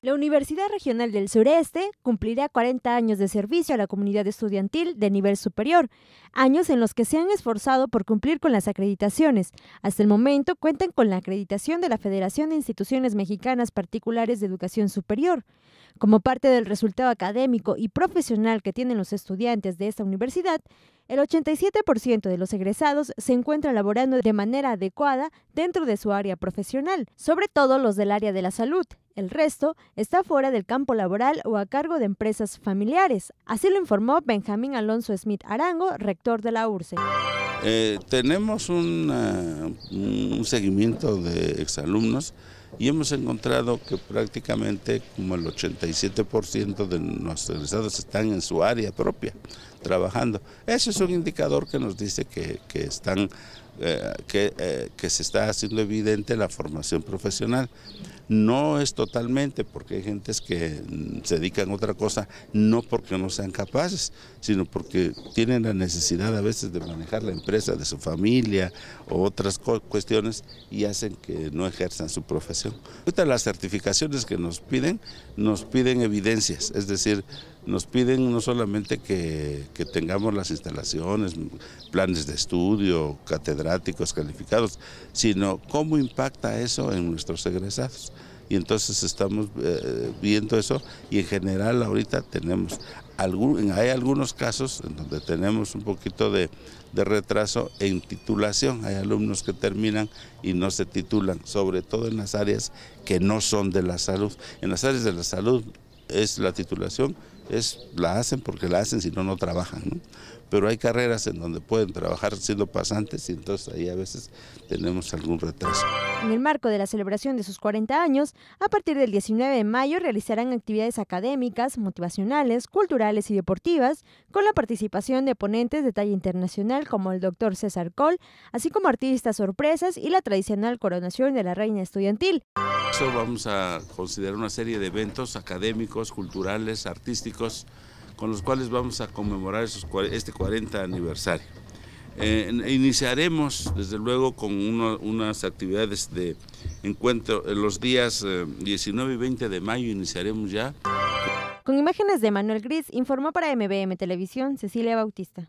La Universidad Regional del Sureste cumplirá 40 años de servicio a la comunidad estudiantil de nivel superior, años en los que se han esforzado por cumplir con las acreditaciones. Hasta el momento cuentan con la acreditación de la Federación de Instituciones Mexicanas Particulares de Educación Superior. Como parte del resultado académico y profesional que tienen los estudiantes de esta universidad, el 87% de los egresados se encuentra laborando de manera adecuada dentro de su área profesional, sobre todo los del área de la salud. El resto está fuera del campo laboral o a cargo de empresas familiares. Así lo informó Benjamín Alonso Smith Arango, rector de la URSE. Eh, tenemos eh, un seguimiento de exalumnos y hemos encontrado que prácticamente como el 87% de nuestros estados están en su área propia trabajando. Ese es un indicador que nos dice que, que están eh, eh, que, se está haciendo evidente la formación profesional. No es totalmente, porque hay gentes que mm, se dedican a otra cosa, no porque no sean capaces, sino porque tienen la necesidad a veces de manejar la empresa de su familia o otras cuestiones y hacen que no ejerzan su profesión. Ahorita las certificaciones que nos piden, nos piden evidencias, es decir, nos piden no solamente que, tengamos las instalaciones, planes de estudio, catedráticos calificados, sino cómo impacta eso en nuestros egresados. Y entonces estamos eh, viendo eso y en general ahorita tenemos, algún, hay algunos casos en donde tenemos un poquito de, de retraso en titulación. Hay alumnos que terminan y no se titulan, sobre todo en las áreas que no son de la salud. En las áreas de la salud es la titulación es, la hacen porque la hacen, si no, no trabajan. Pero hay carreras en donde pueden trabajar siendo pasantes y entonces ahí a veces tenemos algún retraso. En el marco de la celebración de sus 40 años, a partir del 19 de mayo realizarán actividades académicas, motivacionales, culturales y deportivas, con la participación de ponentes de talla internacional como el doctor César Col así como artistas sorpresas y la tradicional coronación de la reina estudiantil vamos a considerar una serie de eventos académicos, culturales, artísticos, con los cuales vamos a conmemorar este 40 aniversario. Eh, iniciaremos, desde luego, con unas actividades de encuentro. Los días 19 eh, y 20 de mayo iniciaremos ya. Con imágenes de Manuel Gris, informó para MBM Televisión Cecilia Bautista.